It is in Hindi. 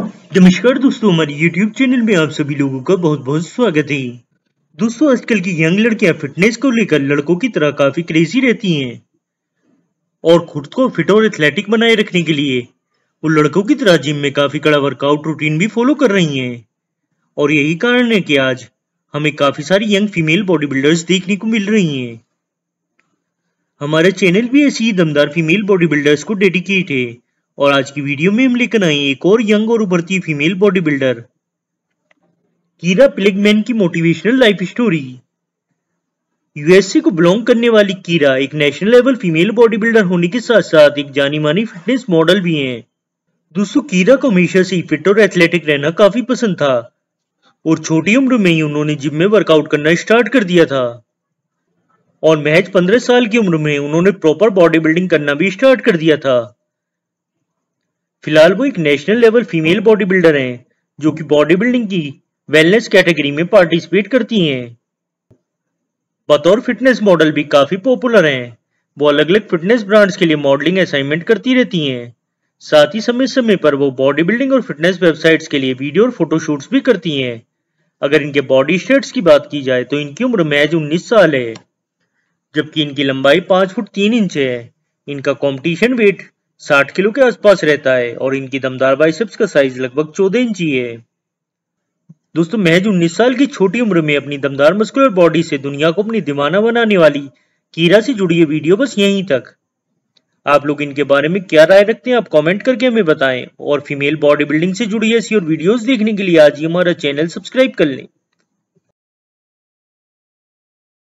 नमस्कार दोस्तों हमारे YouTube चैनल में आप सभी लोगों का बहुत बहुत स्वागत है दोस्तों आजकल की यंग लड़कियां फिटनेस को लेकर लड़कों की तरह काफी क्रेजी रहती हैं और खुद को फिट और एथलेटिक बनाए रखने के लिए वो लड़कों की तरह जिम में काफी कड़ा वर्कआउट रूटीन भी फॉलो कर रही हैं और यही कारण है कि आज हमें काफी सारी यंग फीमेल बॉडी बिल्डर्स देखने को मिल रही हैं हमारे चैनल भी ऐसी दमदार फीमेल बॉडी बिल्डर्स को डेडिकेट है और आज की वीडियो में हम लेकर आए एक और यंग और उभरती female body builder Kira Plegman की मोटिवेशनल लाइफ स्टोरी यूएसए को बिलोंग करने वाली कीरा एक national level female body builder होने के साथ साथ एक जानी मानी फिटनेस मॉडल भी हैं। दोस्तों कीरा को हमेशा से फिट और एथलेटिक रहना काफी पसंद था और छोटी उम्र में ही उन्होंने जिम में वर्कआउट करना स्टार्ट कर दिया था और महज 15 साल की उम्र में उन्होंने प्रॉपर बॉडी बिल्डिंग करना भी स्टार्ट कर दिया था फिलहाल वो एक national level female body builder है जो कि बॉडी बिल्डिंग की वेलनेस कैटेगरी में पार्टिसिपेट करती हैं बतौर फिटनेस मॉडल भी काफ़ी पॉपुलर हैं वो अलग अलग फिटनेस ब्रांड्स के लिए मॉडलिंग असाइनमेंट करती रहती हैं साथ ही समय समय पर वो बॉडी बिल्डिंग और फिटनेस वेबसाइट्स के लिए वीडियो और फोटोशूट्स भी करती हैं अगर इनके बॉडी स्टेट्स की बात की जाए तो इनकी उम्र मैज उन्नीस साल है जबकि इनकी लंबाई पाँच फुट तीन इंच है इनका कॉम्पिटिशन वेट साठ किलो के आसपास रहता है और इनकी दमदार बाइसेप्स का साइज लगभग चौदह इंची है दोस्तों महज उन्नीस साल की छोटी उम्र में अपनी दमदार मस्कुलर बॉडी से दुनिया को अपनी दीवाना बनाने वाली कीरा से जुड़ी वीडियो बस यहीं तक आप लोग इनके बारे में क्या राय रखते हैं आप कमेंट करके हमें बताएं और फीमेल बॉडी बिल्डिंग से जुड़ी ऐसी और वीडियोस देखने के लिए आज ही हमारा चैनल सब्सक्राइब कर लें